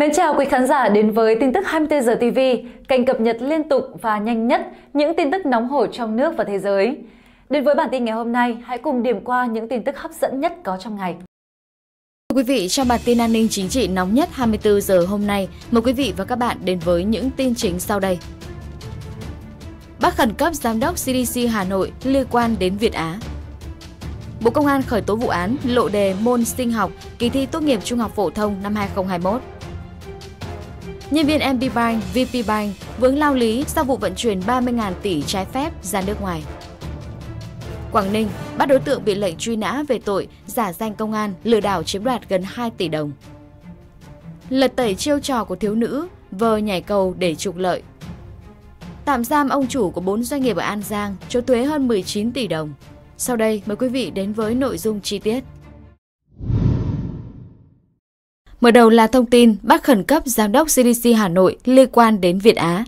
Mến chào quý khán giả đến với tin tức 24 giờ TV, kênh cập nhật liên tục và nhanh nhất những tin tức nóng hổi trong nước và thế giới. Đến với bản tin ngày hôm nay, hãy cùng điểm qua những tin tức hấp dẫn nhất có trong ngày. Thưa quý vị, trong bản tin an ninh chính trị nóng nhất 24 giờ hôm nay, mời quý vị và các bạn đến với những tin chính sau đây. Bác khẩn cấp giám đốc CDC Hà Nội liên quan đến Việt Á. Bộ Công an khởi tố vụ án lộ đề môn sinh học kỳ thi tốt nghiệp trung học phổ thông năm 2021. Nhân viên MB Bank, VP Bank vướng lao lý sau vụ vận chuyển 30.000 tỷ trái phép ra nước ngoài. Quảng Ninh bắt đối tượng bị lệnh truy nã về tội giả danh công an lừa đảo chiếm đoạt gần 2 tỷ đồng. Lật tẩy chiêu trò của thiếu nữ, vờ nhảy cầu để trục lợi. Tạm giam ông chủ của 4 doanh nghiệp ở An Giang, trốn thuế hơn 19 tỷ đồng. Sau đây mời quý vị đến với nội dung chi tiết. Mở đầu là thông tin bắt khẩn cấp giám đốc CDC Hà Nội liên quan đến Việt Á.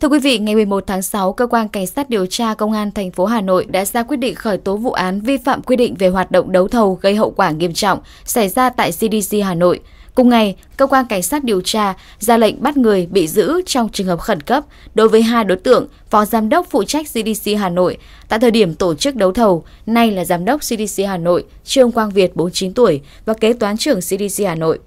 Thưa quý vị, ngày 11 tháng 6, cơ quan cảnh sát điều tra công an thành phố Hà Nội đã ra quyết định khởi tố vụ án vi phạm quy định về hoạt động đấu thầu gây hậu quả nghiêm trọng xảy ra tại CDC Hà Nội. Cùng ngày, cơ quan cảnh sát điều tra ra lệnh bắt người bị giữ trong trường hợp khẩn cấp đối với hai đối tượng, phó giám đốc phụ trách CDC Hà Nội tại thời điểm tổ chức đấu thầu, nay là giám đốc CDC Hà Nội, Trương Quang Việt 49 tuổi và kế toán trưởng CDC Hà Nội.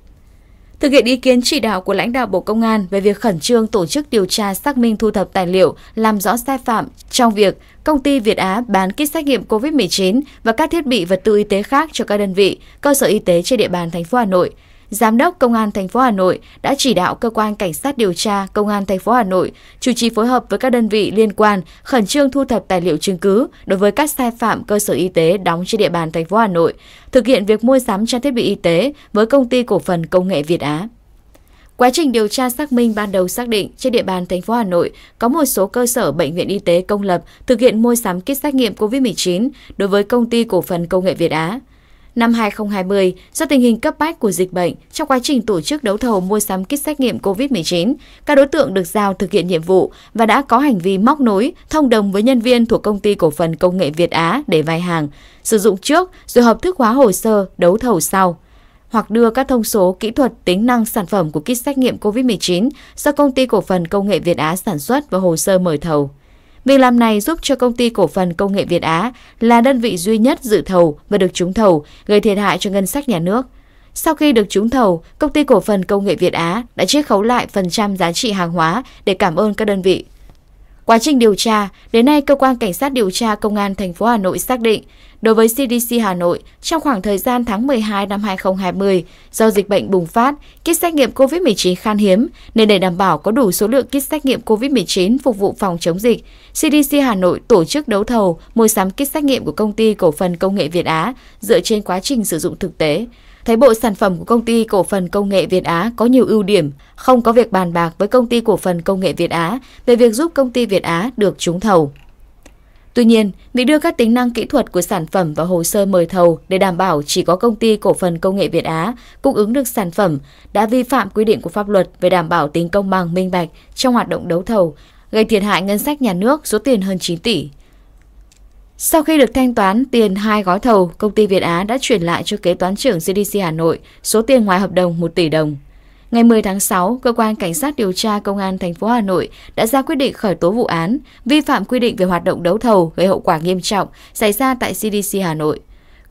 Thực hiện ý kiến chỉ đạo của lãnh đạo Bộ Công an về việc khẩn trương tổ chức điều tra xác minh thu thập tài liệu, làm rõ sai phạm trong việc công ty Việt Á bán kit xét nghiệm COVID-19 và các thiết bị vật tư y tế khác cho các đơn vị, cơ sở y tế trên địa bàn thành phố Hà Nội – Giám đốc Công an thành phố Hà Nội đã chỉ đạo cơ quan cảnh sát điều tra Công an thành phố Hà Nội chủ trì phối hợp với các đơn vị liên quan khẩn trương thu thập tài liệu chứng cứ đối với các sai phạm cơ sở y tế đóng trên địa bàn thành phố Hà Nội, thực hiện việc mua sắm trang thiết bị y tế với công ty cổ phần công nghệ Việt Á. Quá trình điều tra xác minh ban đầu xác định trên địa bàn thành phố Hà Nội có một số cơ sở bệnh viện y tế công lập thực hiện mua sắm kit xét nghiệm COVID-19 đối với công ty cổ phần công nghệ Việt Á. Năm 2020, do tình hình cấp bách của dịch bệnh, trong quá trình tổ chức đấu thầu mua sắm kit xét nghiệm COVID-19, các đối tượng được giao thực hiện nhiệm vụ và đã có hành vi móc nối, thông đồng với nhân viên thuộc công ty cổ phần công nghệ Việt Á để vay hàng, sử dụng trước rồi hợp thức hóa hồ sơ đấu thầu sau hoặc đưa các thông số kỹ thuật tính năng sản phẩm của kit xét nghiệm COVID-19 do công ty cổ phần công nghệ Việt Á sản xuất vào hồ sơ mời thầu. Việc làm này giúp cho công ty cổ phần công nghệ Việt Á là đơn vị duy nhất dự thầu và được trúng thầu, gây thiệt hại cho ngân sách nhà nước. Sau khi được trúng thầu, công ty cổ phần công nghệ Việt Á đã chiết khấu lại phần trăm giá trị hàng hóa để cảm ơn các đơn vị Quá trình điều tra, đến nay cơ quan cảnh sát điều tra công an thành phố Hà Nội xác định, đối với CDC Hà Nội, trong khoảng thời gian tháng 12 năm 2020, do dịch bệnh bùng phát, kit xét nghiệm COVID-19 khan hiếm nên để đảm bảo có đủ số lượng kit xét nghiệm COVID-19 phục vụ phòng chống dịch, CDC Hà Nội tổ chức đấu thầu mua sắm kit xét nghiệm của công ty cổ phần công nghệ Việt Á dựa trên quá trình sử dụng thực tế thấy bộ sản phẩm của công ty cổ phần công nghệ Việt Á có nhiều ưu điểm, không có việc bàn bạc với công ty cổ phần công nghệ Việt Á về việc giúp công ty Việt Á được trúng thầu. Tuy nhiên, việc đưa các tính năng kỹ thuật của sản phẩm vào hồ sơ mời thầu để đảm bảo chỉ có công ty cổ phần công nghệ Việt Á cung ứng được sản phẩm đã vi phạm quy định của pháp luật về đảm bảo tính công bằng minh bạch trong hoạt động đấu thầu, gây thiệt hại ngân sách nhà nước số tiền hơn 9 tỷ. Sau khi được thanh toán tiền hai gói thầu, công ty Việt Á đã chuyển lại cho kế toán trưởng CDC Hà Nội số tiền ngoài hợp đồng 1 tỷ đồng. Ngày 10 tháng 6, cơ quan cảnh sát điều tra công an thành phố Hà Nội đã ra quyết định khởi tố vụ án vi phạm quy định về hoạt động đấu thầu gây hậu quả nghiêm trọng xảy ra tại CDC Hà Nội.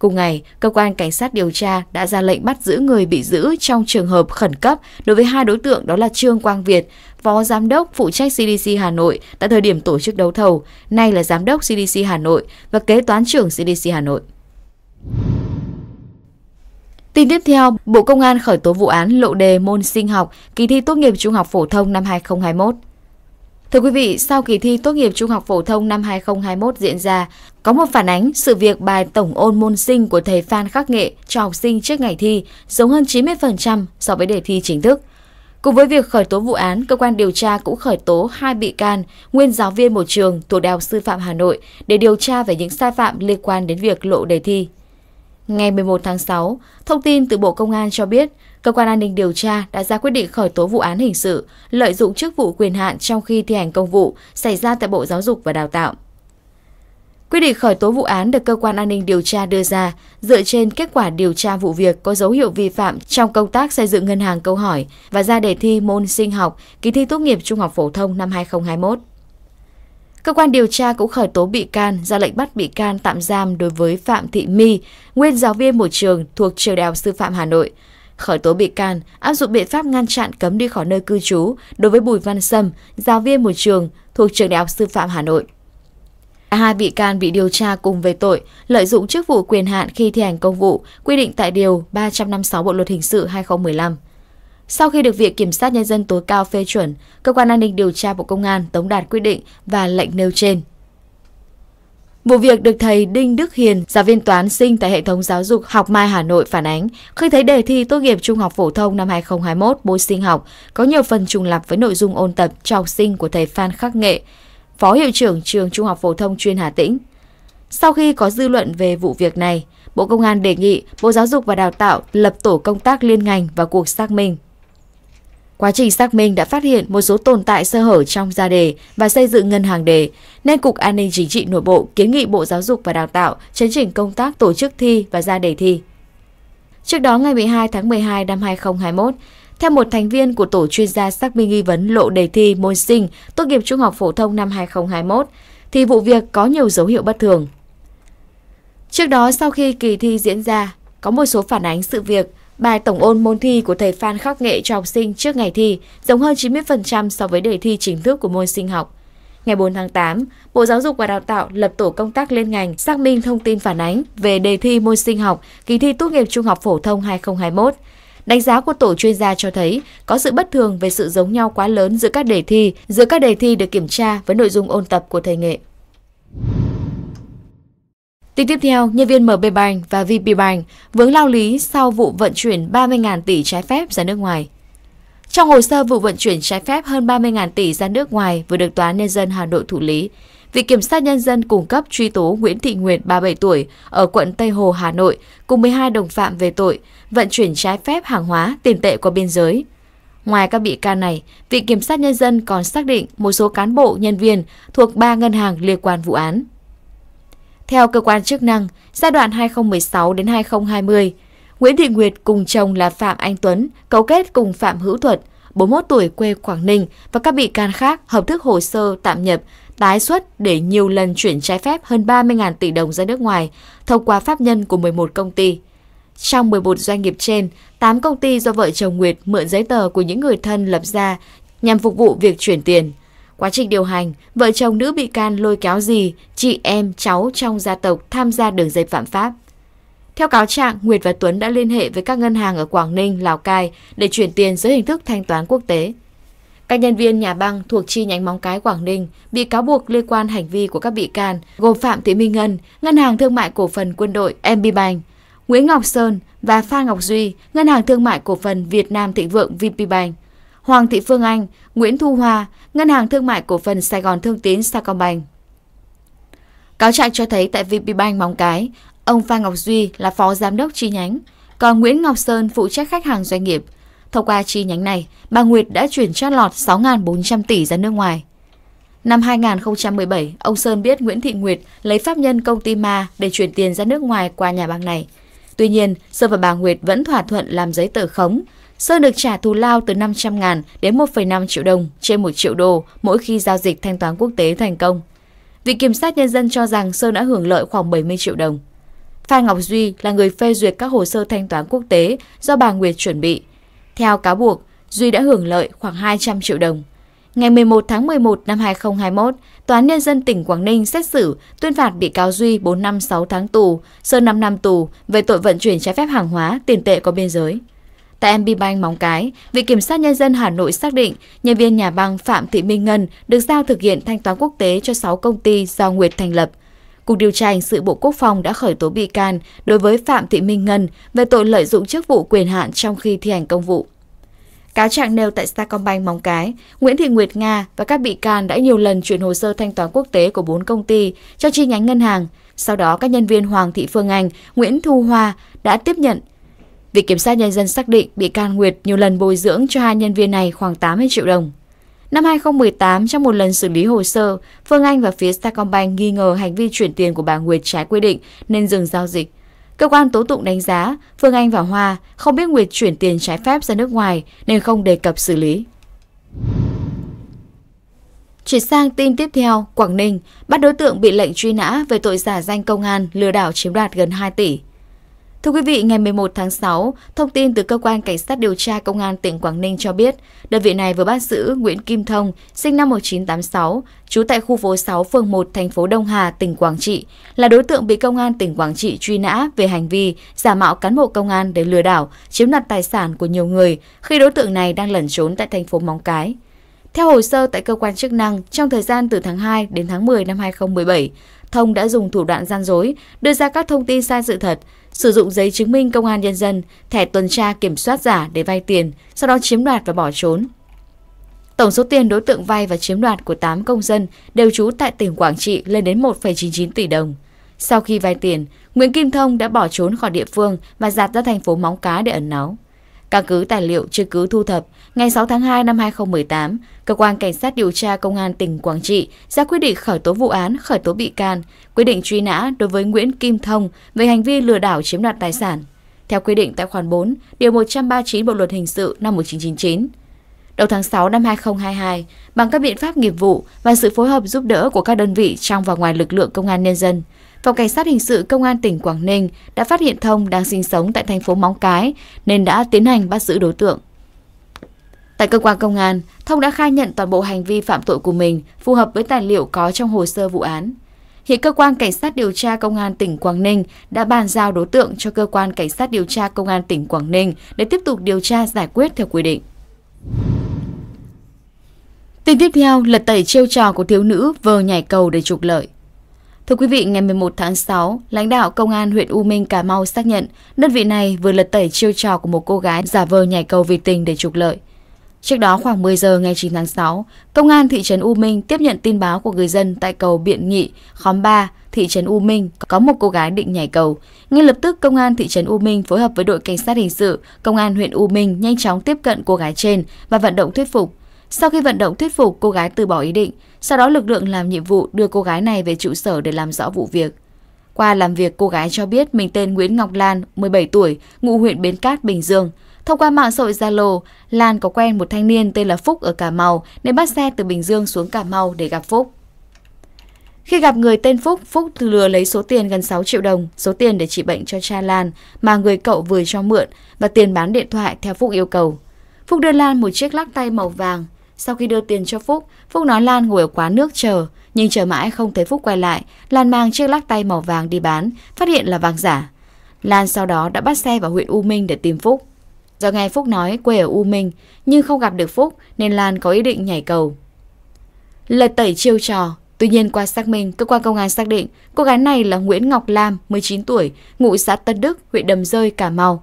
Cùng ngày, cơ quan cảnh sát điều tra đã ra lệnh bắt giữ người bị giữ trong trường hợp khẩn cấp đối với hai đối tượng đó là Trương Quang Việt, Phó Giám đốc phụ trách CDC Hà Nội tại thời điểm tổ chức đấu thầu, nay là Giám đốc CDC Hà Nội và Kế toán trưởng CDC Hà Nội. Tin tiếp theo, Bộ Công an khởi tố vụ án lộ đề môn sinh học kỳ thi tốt nghiệp trung học phổ thông năm 2021. Thưa quý vị, sau kỳ thi tốt nghiệp trung học phổ thông năm 2021 diễn ra, có một phản ánh sự việc bài tổng ôn môn sinh của thầy Phan Khắc Nghệ cho học sinh trước ngày thi giống hơn 90% so với đề thi chính thức. Cùng với việc khởi tố vụ án, cơ quan điều tra cũng khởi tố hai bị can, nguyên giáo viên một trường thuộc Đại học Sư phạm Hà Nội để điều tra về những sai phạm liên quan đến việc lộ đề thi. Ngày 11 tháng 6, thông tin từ Bộ Công an cho biết, Cơ quan an ninh điều tra đã ra quyết định khởi tố vụ án hình sự lợi dụng chức vụ quyền hạn trong khi thi hành công vụ xảy ra tại Bộ Giáo dục và Đào tạo. Quyết định khởi tố vụ án được cơ quan an ninh điều tra đưa ra dựa trên kết quả điều tra vụ việc có dấu hiệu vi phạm trong công tác xây dựng ngân hàng câu hỏi và ra đề thi môn sinh học kỳ thi tốt nghiệp trung học phổ thông năm 2021. Cơ quan điều tra cũng khởi tố bị can, ra lệnh bắt bị can tạm giam đối với Phạm Thị My, nguyên giáo viên một trường thuộc Trường Đại học Sư phạm Hà Nội, khởi tố bị can, áp dụng biện pháp ngăn chặn cấm đi khỏi nơi cư trú đối với Bùi Văn Sâm, giáo viên một trường thuộc trường Đại học Sư phạm Hà Nội. Hai bị can bị điều tra cùng về tội lợi dụng chức vụ quyền hạn khi thi hành công vụ, quy định tại Điều 356 Bộ Luật Hình sự 2015. Sau khi được Viện Kiểm sát Nhân dân tối cao phê chuẩn, Cơ quan An ninh Điều tra Bộ Công an tống đạt quyết định và lệnh nêu trên. Vụ việc được thầy Đinh Đức Hiền, giáo viên toán sinh tại hệ thống giáo dục Học Mai Hà Nội phản ánh khi thấy đề thi tốt nghiệp trung học phổ thông năm 2021 môn sinh học có nhiều phần trùng lặp với nội dung ôn tập cho học sinh của thầy Phan Khắc Nghệ, Phó Hiệu trưởng Trường Trung học Phổ thông chuyên Hà Tĩnh. Sau khi có dư luận về vụ việc này, Bộ Công an đề nghị Bộ Giáo dục và Đào tạo lập tổ công tác liên ngành và cuộc xác minh Quá trình xác minh đã phát hiện một số tồn tại sơ hở trong ra đề và xây dựng ngân hàng đề, nên Cục An ninh Chính trị Nội bộ kiến nghị Bộ Giáo dục và Đào tạo chấn chỉnh công tác tổ chức thi và ra đề thi. Trước đó ngày 12 tháng 12 năm 2021, theo một thành viên của tổ chuyên gia xác minh nghi vấn lộ đề thi môn sinh tốt nghiệp trung học phổ thông năm 2021, thì vụ việc có nhiều dấu hiệu bất thường. Trước đó, sau khi kỳ thi diễn ra, có một số phản ánh sự việc Bài tổng ôn môn thi của thầy Phan Khắc Nghệ cho học sinh trước ngày thi giống hơn 90% so với đề thi chính thức của môn sinh học. Ngày 4 tháng 8, Bộ Giáo dục và Đào tạo lập tổ công tác liên ngành xác minh thông tin phản ánh về đề thi môn sinh học kỳ thi tốt nghiệp trung học phổ thông 2021. Đánh giá của tổ chuyên gia cho thấy có sự bất thường về sự giống nhau quá lớn giữa các đề thi, giữa các đề thi được kiểm tra với nội dung ôn tập của thầy Nghệ. Tin tiếp theo, nhân viên MB Bank và VP Bank vướng lao lý sau vụ vận chuyển 30.000 tỷ trái phép ra nước ngoài. Trong hồ sơ vụ vận chuyển trái phép hơn 30.000 tỷ ra nước ngoài vừa được Tòa Nhân dân Hà Nội thụ lý, Viện Kiểm sát Nhân dân cung cấp truy tố Nguyễn Thị Nguyệt, 37 tuổi, ở quận Tây Hồ, Hà Nội, cùng 12 đồng phạm về tội vận chuyển trái phép hàng hóa tiền tệ qua biên giới. Ngoài các bị can này, Viện Kiểm sát Nhân dân còn xác định một số cán bộ, nhân viên thuộc ba ngân hàng liên quan vụ án. Theo cơ quan chức năng, giai đoạn 2016 đến 2020, Nguyễn Thị Nguyệt cùng chồng là Phạm Anh Tuấn cấu kết cùng Phạm Hữu Thuật, 41 tuổi quê Quảng Ninh và các bị can khác hợp thức hồ sơ tạm nhập, tái xuất để nhiều lần chuyển trái phép hơn 30.000 tỷ đồng ra nước ngoài thông qua pháp nhân của 11 công ty. Trong 11 doanh nghiệp trên, 8 công ty do vợ chồng Nguyệt mượn giấy tờ của những người thân lập ra nhằm phục vụ việc chuyển tiền. Quá trình điều hành, vợ chồng nữ bị can lôi kéo gì, chị em, cháu trong gia tộc tham gia đường dây phạm pháp. Theo cáo trạng, Nguyệt và Tuấn đã liên hệ với các ngân hàng ở Quảng Ninh, Lào Cai để chuyển tiền dưới hình thức thanh toán quốc tế. Các nhân viên nhà băng thuộc chi nhánh Móng Cái Quảng Ninh bị cáo buộc liên quan hành vi của các bị can gồm Phạm Thị Minh Ngân, Ngân hàng Thương mại Cổ phần Quân đội MB Bank, Nguyễn Ngọc Sơn và Phan Ngọc Duy, Ngân hàng Thương mại Cổ phần Việt Nam Thịnh Vượng VP Bank. Hoàng Thị Phương Anh, Nguyễn Thu Hoa, Ngân hàng Thương mại Cổ phần Sài Gòn Thương tín Sacombank. Cáo trạng cho thấy tại VPBank Móng Cái, ông Phan Ngọc Duy là phó giám đốc chi nhánh, còn Nguyễn Ngọc Sơn phụ trách khách hàng doanh nghiệp. Thông qua chi nhánh này, bà Nguyệt đã chuyển trót lọt 6.400 tỷ ra nước ngoài. Năm 2017, ông Sơn biết Nguyễn Thị Nguyệt lấy pháp nhân công ty Ma để chuyển tiền ra nước ngoài qua nhà băng này. Tuy nhiên, Sơn và bà Nguyệt vẫn thỏa thuận làm giấy tờ khống, Sơn được trả thù lao từ 500 ngàn đến 1,5 triệu đồng trên 1 triệu đô mỗi khi giao dịch thanh toán quốc tế thành công. Viện Kiểm sát Nhân dân cho rằng Sơn đã hưởng lợi khoảng 70 triệu đồng. Phan Ngọc Duy là người phê duyệt các hồ sơ thanh toán quốc tế do bà Nguyệt chuẩn bị. Theo cáo buộc, Duy đã hưởng lợi khoảng 200 triệu đồng. Ngày 11 tháng 11 năm 2021, Tòa án Nhân dân tỉnh Quảng Ninh xét xử tuyên phạt bị cáo Duy 4 năm 6 tháng tù, Sơn 5 năm tù về tội vận chuyển trái phép hàng hóa, tiền tệ qua biên giới. Tại MB Bank Móng Cái, Viện Kiểm sát Nhân dân Hà Nội xác định nhân viên nhà băng Phạm Thị Minh Ngân được giao thực hiện thanh toán quốc tế cho 6 công ty do Nguyệt thành lập. Cục điều tra hình sự Bộ Quốc phòng đã khởi tố bị can đối với Phạm Thị Minh Ngân về tội lợi dụng chức vụ quyền hạn trong khi thi hành công vụ. Cáo trạng nêu tại Sacombank Móng Cái, Nguyễn Thị Nguyệt Nga và các bị can đã nhiều lần chuyển hồ sơ thanh toán quốc tế của 4 công ty cho chi nhánh ngân hàng. Sau đó, các nhân viên Hoàng Thị Phương Anh, Nguyễn Thu Hoa đã tiếp nhận Viện Kiểm sát Nhân dân xác định bị can Nguyệt nhiều lần bồi dưỡng cho hai nhân viên này khoảng 80 triệu đồng. Năm 2018, trong một lần xử lý hồ sơ, Phương Anh và phía Starcombank nghi ngờ hành vi chuyển tiền của bà Nguyệt trái quy định nên dừng giao dịch. Cơ quan tố tụng đánh giá Phương Anh và Hoa không biết Nguyệt chuyển tiền trái phép ra nước ngoài nên không đề cập xử lý. Chuyển sang tin tiếp theo, Quảng Ninh bắt đối tượng bị lệnh truy nã về tội giả danh công an lừa đảo chiếm đoạt gần 2 tỷ. Thưa quý vị, ngày 11 tháng 6, thông tin từ cơ quan cảnh sát điều tra công an tỉnh Quảng Ninh cho biết, đơn vị này vừa bắt giữ Nguyễn Kim Thông, sinh năm 1986, trú tại khu phố 6 phường 1 thành phố Đông Hà, tỉnh Quảng Trị, là đối tượng bị công an tỉnh Quảng Trị truy nã về hành vi giả mạo cán bộ công an để lừa đảo, chiếm đoạt tài sản của nhiều người khi đối tượng này đang lẩn trốn tại thành phố Móng Cái. Theo hồ sơ tại cơ quan chức năng, trong thời gian từ tháng 2 đến tháng 10 năm 2017, Thông đã dùng thủ đoạn gian dối, đưa ra các thông tin sai sự thật, sử dụng giấy chứng minh công an nhân dân, thẻ tuần tra kiểm soát giả để vay tiền, sau đó chiếm đoạt và bỏ trốn. Tổng số tiền đối tượng vay và chiếm đoạt của 8 công dân đều trú tại tỉnh Quảng Trị lên đến 1,99 tỷ đồng. Sau khi vay tiền, Nguyễn Kim Thông đã bỏ trốn khỏi địa phương và giạt ra thành phố Móng Cá để ẩn náu. Căn cứ tài liệu chứng cứ thu thập, ngày 6 tháng 2 năm 2018, Cơ quan Cảnh sát điều tra Công an tỉnh Quảng Trị ra quyết định khởi tố vụ án, khởi tố bị can, quyết định truy nã đối với Nguyễn Kim Thông về hành vi lừa đảo chiếm đoạt tài sản. Theo quy định tại khoản 4, điều 139 Bộ luật hình sự năm 1999, Đầu tháng 6 năm 2022, bằng các biện pháp nghiệp vụ và sự phối hợp giúp đỡ của các đơn vị trong và ngoài lực lượng công an nhân dân, Phòng Cảnh sát Hình sự Công an tỉnh Quảng Ninh đã phát hiện Thông đang sinh sống tại thành phố Móng Cái nên đã tiến hành bắt giữ đối tượng. Tại cơ quan công an, Thông đã khai nhận toàn bộ hành vi phạm tội của mình phù hợp với tài liệu có trong hồ sơ vụ án. Hiện cơ quan cảnh sát điều tra công an tỉnh Quảng Ninh đã bàn giao đối tượng cho cơ quan cảnh sát điều tra công an tỉnh Quảng Ninh để tiếp tục điều tra giải quyết theo quy định. Tin tiếp theo, lật tẩy chiêu trò của thiếu nữ vờ nhảy cầu để trục lợi. Thưa quý vị, ngày 11 tháng 6, lãnh đạo công an huyện U Minh Cà Mau xác nhận đơn vị này vừa lật tẩy chiêu trò của một cô gái giả vờ nhảy cầu vì tình để trục lợi. Trước đó khoảng 10 giờ ngày 9 tháng 6, công an thị trấn U Minh tiếp nhận tin báo của người dân tại cầu Biện Nghị, khóm 3, thị trấn U Minh có một cô gái định nhảy cầu. Ngay lập tức công an thị trấn U Minh phối hợp với đội cảnh sát hình sự, công an huyện U Minh nhanh chóng tiếp cận cô gái trên và vận động thuyết phục sau khi vận động thuyết phục, cô gái từ bỏ ý định. Sau đó lực lượng làm nhiệm vụ đưa cô gái này về trụ sở để làm rõ vụ việc. Qua làm việc, cô gái cho biết mình tên Nguyễn Ngọc Lan, 17 tuổi, ngụ huyện Bến Cát, Bình Dương. Thông qua mạng xã hội Zalo, Lan có quen một thanh niên tên là Phúc ở Cà Mau nên bắt xe từ Bình Dương xuống Cà Mau để gặp Phúc. Khi gặp người tên Phúc, Phúc lừa lấy số tiền gần 6 triệu đồng, số tiền để trị bệnh cho cha Lan mà người cậu vừa cho mượn và tiền bán điện thoại theo Phúc yêu cầu. Phúc đưa Lan một chiếc lắc tay màu vàng, sau khi đưa tiền cho Phúc, Phúc nói Lan ngồi ở quán nước chờ, nhưng chờ mãi không thấy Phúc quay lại. Lan mang chiếc lắc tay màu vàng đi bán, phát hiện là vàng giả. Lan sau đó đã bắt xe vào huyện U Minh để tìm Phúc. Do nghe Phúc nói quê ở U Minh, nhưng không gặp được Phúc nên Lan có ý định nhảy cầu. Lật tẩy chiêu trò, Tuy nhiên qua xác minh, cơ quan công an xác định cô gái này là Nguyễn Ngọc Lam, 19 tuổi, ngụ xã Tân Đức, huyện Đầm Rơi, Cà Mau.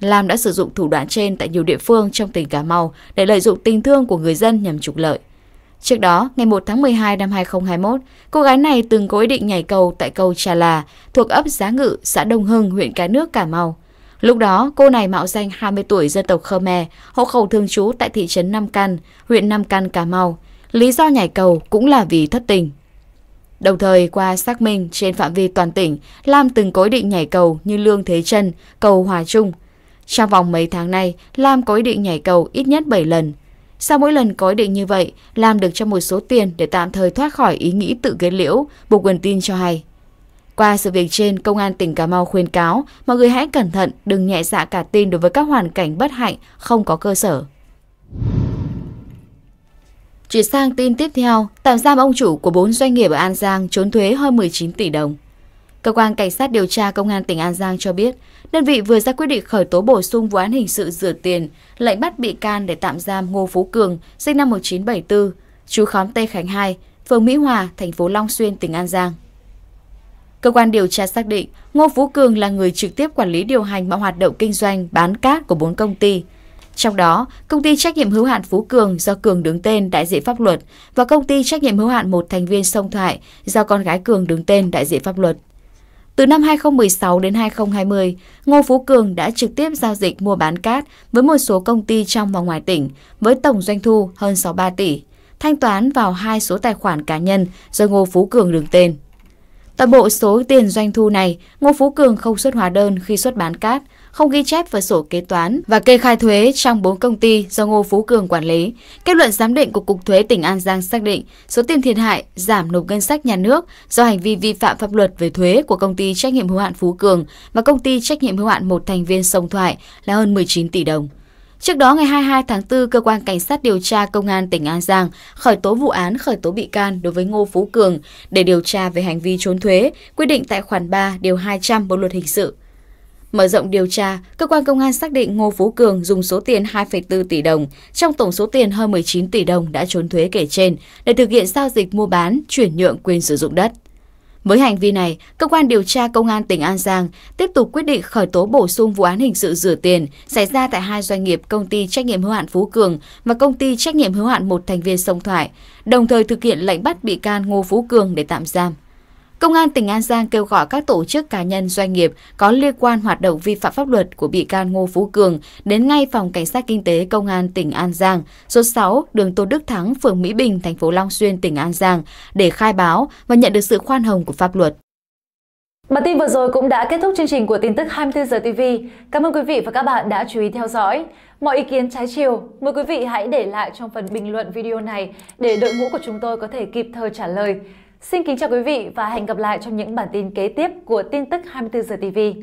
Lam đã sử dụng thủ đoạn trên tại nhiều địa phương trong tỉnh Cà Mau để lợi dụng tình thương của người dân nhằm trục lợi. Trước đó, ngày 1 tháng 12 năm 2021, cô gái này từng có ý định nhảy cầu tại cầu Trà Là thuộc ấp Giá Ngự, xã Đông Hưng, huyện Cái Nước, Cà Mau. Lúc đó, cô này mạo danh 20 tuổi dân tộc Khmer, hộ khẩu thường trú tại thị trấn Nam Căn, huyện Nam Căn, Cà Mau. Lý do nhảy cầu cũng là vì thất tình. Đồng thời, qua xác minh trên phạm vi toàn tỉnh, Lam từng có ý định nhảy cầu như Lương Thế Trân, cầu Hòa Trung – trong vòng mấy tháng này, Lam có ý định nhảy cầu ít nhất 7 lần. Sau mỗi lần có ý định như vậy, Lam được cho một số tiền để tạm thời thoát khỏi ý nghĩ tự gây liễu, Bộ Quyền tin cho hay. Qua sự việc trên, Công an tỉnh Cà Mau khuyên cáo mọi người hãy cẩn thận, đừng nhẹ dạ cả tin đối với các hoàn cảnh bất hạnh, không có cơ sở. Chuyển sang tin tiếp theo, tạm giam ông chủ của 4 doanh nghiệp ở An Giang trốn thuế hơn 19 tỷ đồng. Cơ quan Cảnh sát điều tra Công an tỉnh An Giang cho biết, Đơn vị vừa ra quyết định khởi tố bổ sung vụ án hình sự rửa tiền, lệnh bắt bị can để tạm giam Ngô Phú Cường, sinh năm 1974, chú khóm Tây Khánh 2, phường Mỹ Hòa, thành phố Long Xuyên, tỉnh An Giang. Cơ quan điều tra xác định Ngô Phú Cường là người trực tiếp quản lý điều hành mọi hoạt động kinh doanh bán cát của bốn công ty. Trong đó, công ty trách nhiệm hữu hạn Phú Cường do Cường đứng tên đại diện pháp luật và công ty trách nhiệm hữu hạn một thành viên Sông Thoại do con gái Cường đứng tên đại diện pháp luật. Từ năm 2016 đến 2020, Ngô Phú Cường đã trực tiếp giao dịch mua bán cát với một số công ty trong và ngoài tỉnh với tổng doanh thu hơn 63 tỷ, thanh toán vào hai số tài khoản cá nhân do Ngô Phú Cường đứng tên. Toàn bộ số tiền doanh thu này, Ngô Phú Cường không xuất hóa đơn khi xuất bán cát, không ghi chép vào sổ kế toán và kê khai thuế trong bốn công ty do Ngô Phú Cường quản lý. Kết luận giám định của Cục Thuế tỉnh An Giang xác định số tiền thiệt hại giảm nộp ngân sách nhà nước do hành vi vi phạm pháp luật về thuế của công ty trách nhiệm hữu hạn Phú Cường và công ty trách nhiệm hữu hạn một thành viên Sông Thoại là hơn 19 tỷ đồng. Trước đó ngày 22 tháng 4, cơ quan cảnh sát điều tra công an tỉnh An Giang khởi tố vụ án khởi tố bị can đối với Ngô Phú Cường để điều tra về hành vi trốn thuế, quy định tại khoản 3 điều 200 Bộ luật hình sự. Mở rộng điều tra, cơ quan công an xác định Ngô Phú Cường dùng số tiền 2,4 tỷ đồng trong tổng số tiền hơn 19 tỷ đồng đã trốn thuế kể trên để thực hiện giao dịch mua bán, chuyển nhượng quyền sử dụng đất với hành vi này, cơ quan điều tra công an tỉnh An Giang tiếp tục quyết định khởi tố bổ sung vụ án hình sự rửa tiền xảy ra tại hai doanh nghiệp công ty trách nhiệm hữu hạn Phú Cường và công ty trách nhiệm hữu hạn một thành viên Sông Thoại, đồng thời thực hiện lệnh bắt bị can Ngô Phú Cường để tạm giam. Công an tỉnh An Giang kêu gọi các tổ chức cá nhân doanh nghiệp có liên quan hoạt động vi phạm pháp luật của bị can Ngô Phú Cường đến ngay Phòng Cảnh sát Kinh tế Công an tỉnh An Giang, số 6, đường Tô Đức Thắng, phường Mỹ Bình, thành phố Long Xuyên, tỉnh An Giang để khai báo và nhận được sự khoan hồng của pháp luật. Bản tin vừa rồi cũng đã kết thúc chương trình của tin tức 24 giờ TV. Cảm ơn quý vị và các bạn đã chú ý theo dõi. Mọi ý kiến trái chiều, mời quý vị hãy để lại trong phần bình luận video này để đội ngũ của chúng tôi có thể kịp thời trả lời. Xin kính chào quý vị và hẹn gặp lại trong những bản tin kế tiếp của tin tức 24 giờ TV.